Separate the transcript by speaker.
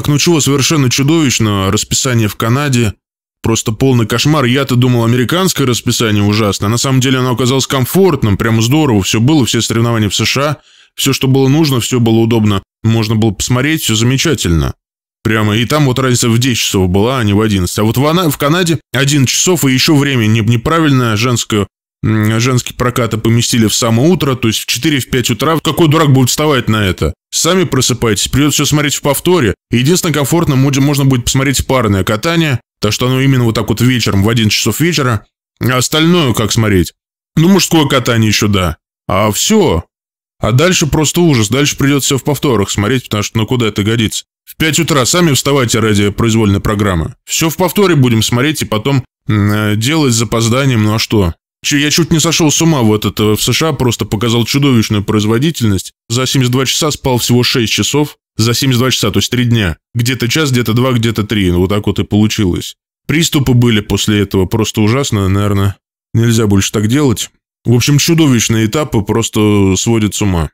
Speaker 1: так начало ну совершенно чудовищно, расписание в Канаде. Просто полный кошмар. Я-то думал, американское расписание ужасно. А на самом деле оно оказалось комфортным, прямо здорово. Все было, все соревнования в США. Все, что было нужно, все было удобно. Можно было посмотреть, все замечательно. Прямо и там вот разница в 10 часов была, а не в 11. А вот в, в Канаде 11 часов и еще время неправильное женское женский прокат поместили в самое утро, то есть в 4-5 в утра. Какой дурак будет вставать на это? Сами просыпайтесь, придется все смотреть в повторе. Единственное, комфортно можно будет посмотреть парное катание, так что оно именно вот так вот вечером, в 11 часов вечера. А остальное как смотреть? Ну, мужское катание еще да. А все. А дальше просто ужас, дальше придется все в повторах смотреть, потому что ну куда это годится? В 5 утра сами вставайте ради произвольной программы. Все в повторе будем смотреть и потом э, делать с запозданием, ну а что? Я чуть не сошел с ума в этот в США, просто показал чудовищную производительность. За 72 часа спал всего 6 часов, за 72 часа, то есть 3 дня. Где-то час, где-то два, где-то три. Ну, вот так вот и получилось. Приступы были после этого просто ужасно, наверное. Нельзя больше так делать. В общем, чудовищные этапы просто сводят с ума.